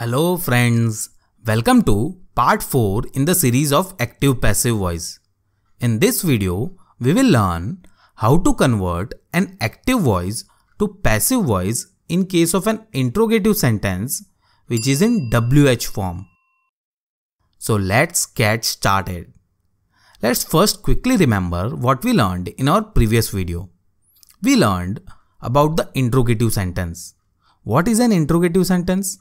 Hello friends, welcome to part 4 in the series of active passive voice. In this video, we will learn how to convert an active voice to passive voice in case of an interrogative sentence which is in WH form. So let's get started. Let's first quickly remember what we learned in our previous video. We learned about the interrogative sentence. What is an interrogative sentence?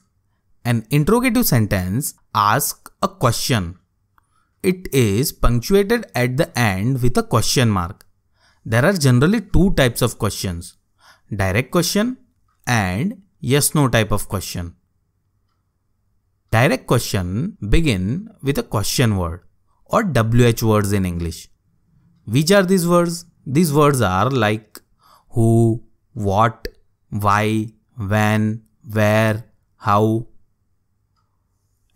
An interrogative sentence asks a question. It is punctuated at the end with a question mark. There are generally two types of questions direct question and yes no type of question. Direct question begin with a question word or WH words in English. Which are these words? These words are like who, what, why, when, where, how,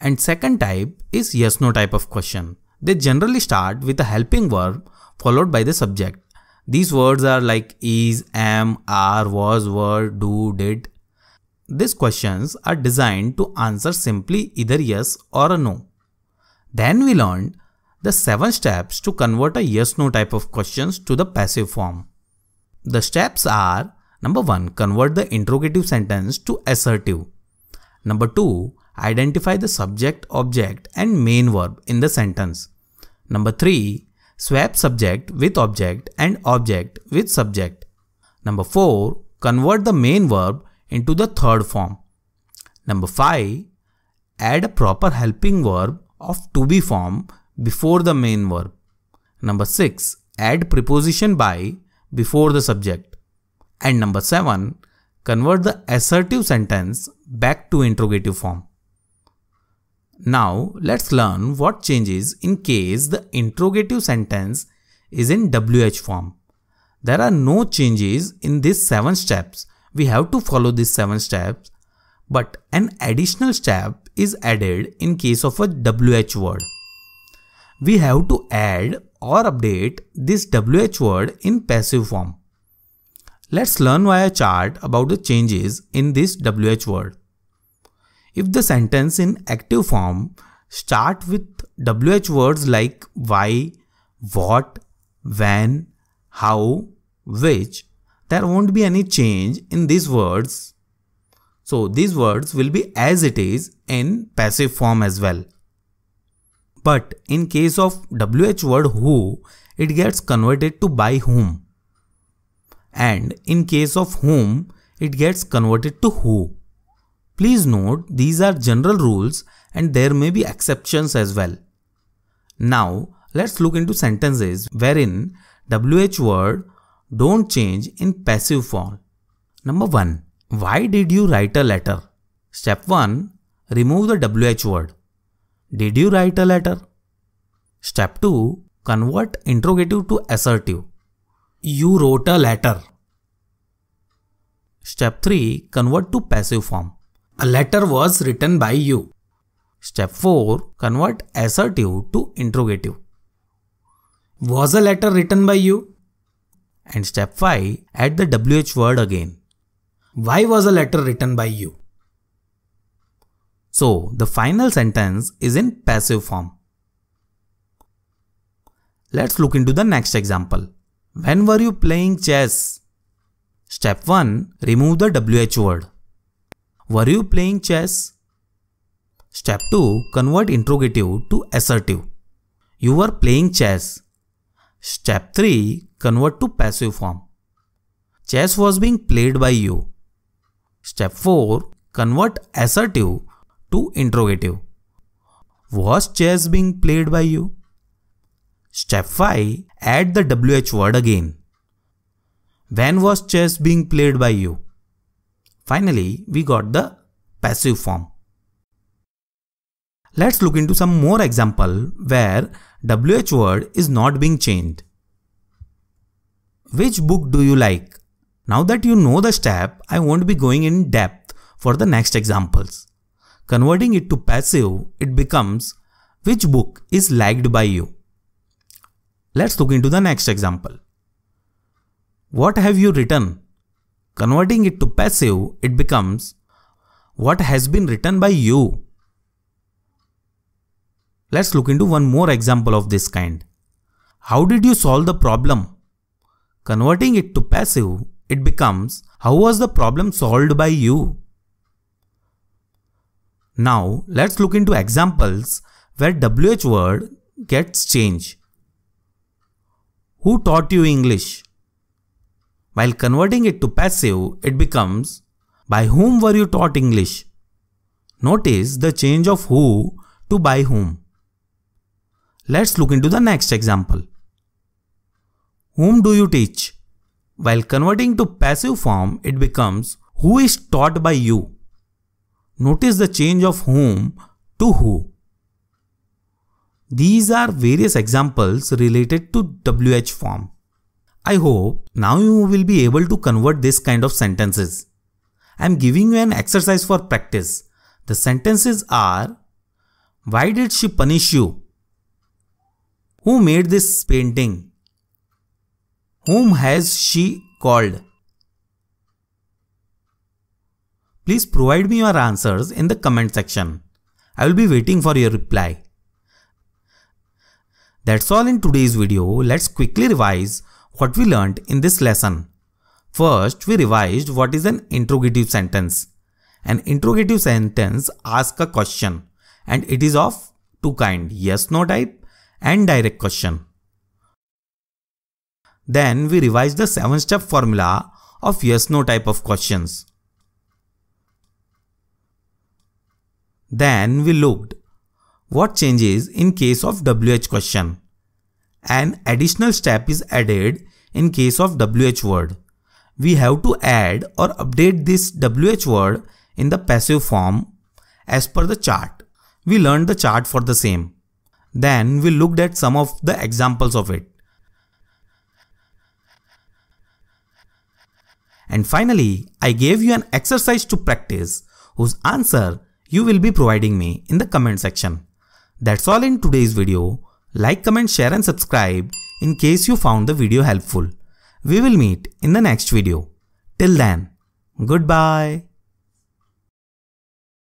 and second type is yes no type of question. They generally start with a helping verb followed by the subject. These words are like is, am, are, was, were, do, did. These questions are designed to answer simply either yes or a no. Then we learned the 7 steps to convert a yes no type of questions to the passive form. The steps are Number 1. Convert the interrogative sentence to assertive. Number 2. Identify the subject, object and main verb in the sentence. Number 3. Swap subject with object and object with subject. Number 4. Convert the main verb into the third form. Number 5. Add a proper helping verb of to be form before the main verb. Number 6. Add preposition by before the subject. And number 7. Convert the assertive sentence back to interrogative form. Now let's learn what changes in case the interrogative sentence is in WH form. There are no changes in these 7 steps. We have to follow these 7 steps but an additional step is added in case of a WH word. We have to add or update this WH word in passive form. Let's learn via chart about the changes in this WH word. If the sentence in active form start with WH words like why, what, when, how, which, there won't be any change in these words. So these words will be as it is in passive form as well. But in case of WH word who, it gets converted to by whom. And in case of whom, it gets converted to who. Please note these are general rules and there may be exceptions as well. Now let's look into sentences wherein WH word don't change in passive form. Number 1. Why did you write a letter? Step 1. Remove the WH word. Did you write a letter? Step 2. Convert interrogative to assertive. You wrote a letter. Step 3. Convert to passive form. A letter was written by you. Step 4. Convert assertive to interrogative. Was a letter written by you? And step 5. Add the WH word again. Why was a letter written by you? So, the final sentence is in passive form. Let's look into the next example. When were you playing chess? Step 1. Remove the WH word. Were you playing chess? Step 2. Convert interrogative to assertive. You were playing chess. Step 3. Convert to passive form. Chess was being played by you. Step 4. Convert assertive to interrogative. Was chess being played by you? Step 5. Add the WH word again. When was chess being played by you? Finally, we got the passive form. Let's look into some more example where WH word is not being changed. Which book do you like? Now that you know the step, I won't be going in depth for the next examples. Converting it to passive, it becomes which book is liked by you. Let's look into the next example. What have you written? Converting it to passive, it becomes what has been written by you. Let's look into one more example of this kind. How did you solve the problem? Converting it to passive, it becomes how was the problem solved by you? Now let's look into examples where WH word gets changed. Who taught you English? While converting it to passive, it becomes by whom were you taught English? Notice the change of who to by whom. Let's look into the next example. Whom do you teach? While converting to passive form, it becomes who is taught by you. Notice the change of whom to who. These are various examples related to WH form. I hope now you will be able to convert this kind of sentences. I am giving you an exercise for practice. The sentences are Why did she punish you? Who made this painting? Whom has she called? Please provide me your answers in the comment section. I will be waiting for your reply. That's all in today's video. Let's quickly revise what we learnt in this lesson. First, we revised what is an interrogative sentence. An interrogative sentence asks a question and it is of two kind yes no type and direct question. Then we revised the 7 step formula of yes no type of questions. Then we looked what changes in case of WH question. An additional step is added in case of WH word. We have to add or update this WH word in the passive form as per the chart. We learned the chart for the same. Then we looked at some of the examples of it. And finally, I gave you an exercise to practice whose answer you will be providing me in the comment section. That's all in today's video. Like, comment, share and subscribe in case you found the video helpful. We will meet in the next video. Till then, goodbye.